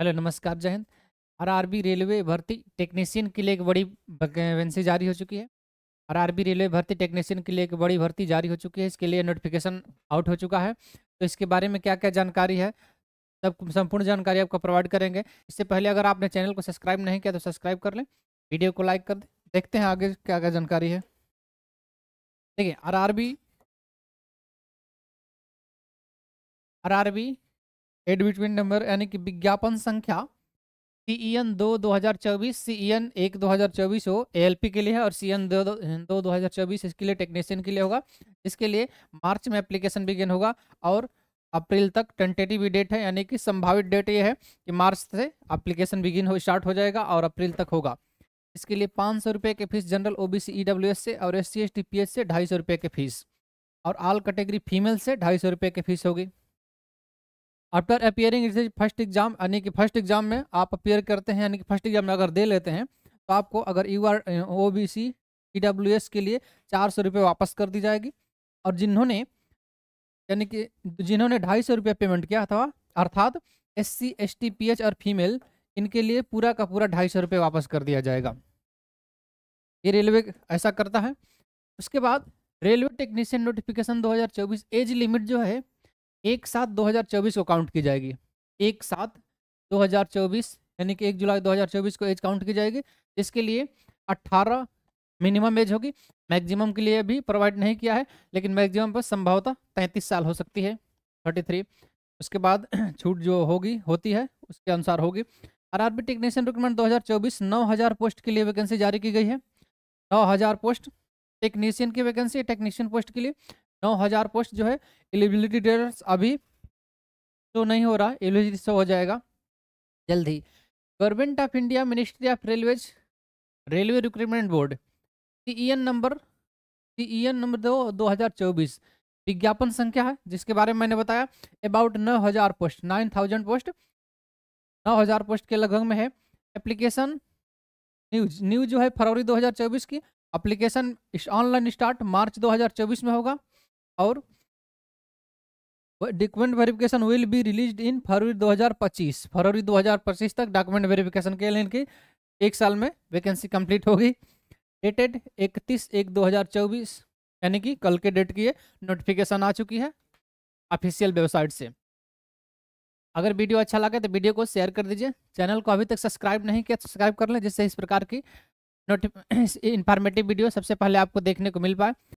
hello नमस्कार जय हिंद आरआरबी रेलवे भर्ती टेक्नीशियन के लिए एक बड़ी वैकेंसी जारी हो चुकी है आरआरबी रेलवे भर्ती टेक्नीशियन के लिए एक बड़ी भर्ती जारी हो चुकी है इसके लिए नोटिफिकेशन आउट हो चुका है तो इसके बारे में क्या क्या जानकारी है सब संपूर्ण जानकारी आपको प्रोवाइड करेंगे इससे पहले अगर आपने चैनल को सब्सक्राइब नहीं किया तो सब्सक्राइब कर लें वीडियो को लाइक कर दें देखते हैं आगे क्या क्या जानकारी है देखिए R R B R R B advertisement number यानी कि विज्ञापन संख्या सी ई एन दो हज़ार चौबीस सी ई एन एक दो हज़ार चौबीस हो ए के लिए है और सी एन e दो दो हज़ार चौबीस इसके लिए टेक्नीशियन के लिए होगा इसके लिए मार्च में एप्लीकेशन बिगेन होगा और अप्रैल तक टेंटेटिव डेट है यानी कि संभावित डेट ये है कि मार्च से एप्लीकेशन बिगिन हो स्टार्ट हो जाएगा और अप्रैल तक होगा इसके लिए पाँच सौ रुपये की fees general O B C E W S से और S C S T P S से ढाई सौ रुपये की फीस और आल कैटेगरी फीमेल से ढाई सौ रुपये की फीस होगी after appearing it first exam यानी कि फर्स्ट एग्जाम में आप अपियर करते हैं यानी कि फर्स्ट एग्जाम में अगर दे लेते हैं तो आपको अगर U R O B C E W S के लिए चार सौ रुपये वापस कर दी जाएगी और जिन्होंने यानी कि जिन्होंने ढाई सौ रुपये पेमेंट किया था अर्थात S C S T P H और फीमेल इनके लिए पूरा का पूरा ढाई सौ रुपये वापस कर दिया जाएगा ये रेलवे ऐसा करता है उसके बाद रेलवे टेक्नीशियन नोटिफिकेशन दो हज़ार चौबीस एज लिमिट जो है एक सात 2024 को काउंट की जाएगी एक सात 2024 यानी कि एक जुलाई 2024 को एज काउंट की जाएगी इसके लिए 18 मिनिमम एज होगी मैक्सिमम के लिए भी प्रोवाइड नहीं किया है लेकिन मैक्सिमम पर संभवतः तैंतीस साल हो सकती है थर्टी उसके बाद छूट जो होगी होती है उसके अनुसार होगी R R technician recruitment 2024 9000 post के लिए वैकेंसी जारी की गई है 9000 पोस्ट टेक्नीशियन की वैकेंसी टेक्नीशियन पोस्ट के लिए नौ हज़ार पोस्ट जो है एलिजिबिलिटी डेटर्स अभी तो नहीं हो रहा एलिजिबिलिटी से हो जाएगा जल्द ही government of India ministry of railways railway recruitment board C number C number दो दो हज़ार चौबीस विज्ञापन संख्या है जिसके बारे में मैंने बताया अबाउट नौ हज़ार पोस्ट नाइन थाउजेंड पोस्ट नौ हज़ार पोस्ट के लगभग में है एप्लीकेशन न्यूज न्यूज जो है फरवरी 2024 की एप्लीकेशन ऑनलाइन स्टार्ट मार्च 2024 में होगा और document verification will be release in February 2025 फरवरी 2025 तक डॉक्यूमेंट वेरिफिकेशन के लिए इनकी एक साल में वैकेंसी कंप्लीट होगी डेटेड 31 एक 2024 यानी कि कल के डेट की नोटिफिकेशन आ चुकी है ऑफिशियल वेबसाइट से अगर वीडियो अच्छा लगे तो वीडियो को शेयर कर दीजिए चैनल को अभी तक सब्सक्राइब नहीं किया तो सब्सक्राइब कर लें जिससे इस प्रकार की नोटि इन्फॉर्मेटिव वीडियो सबसे पहले आपको देखने को मिल पाए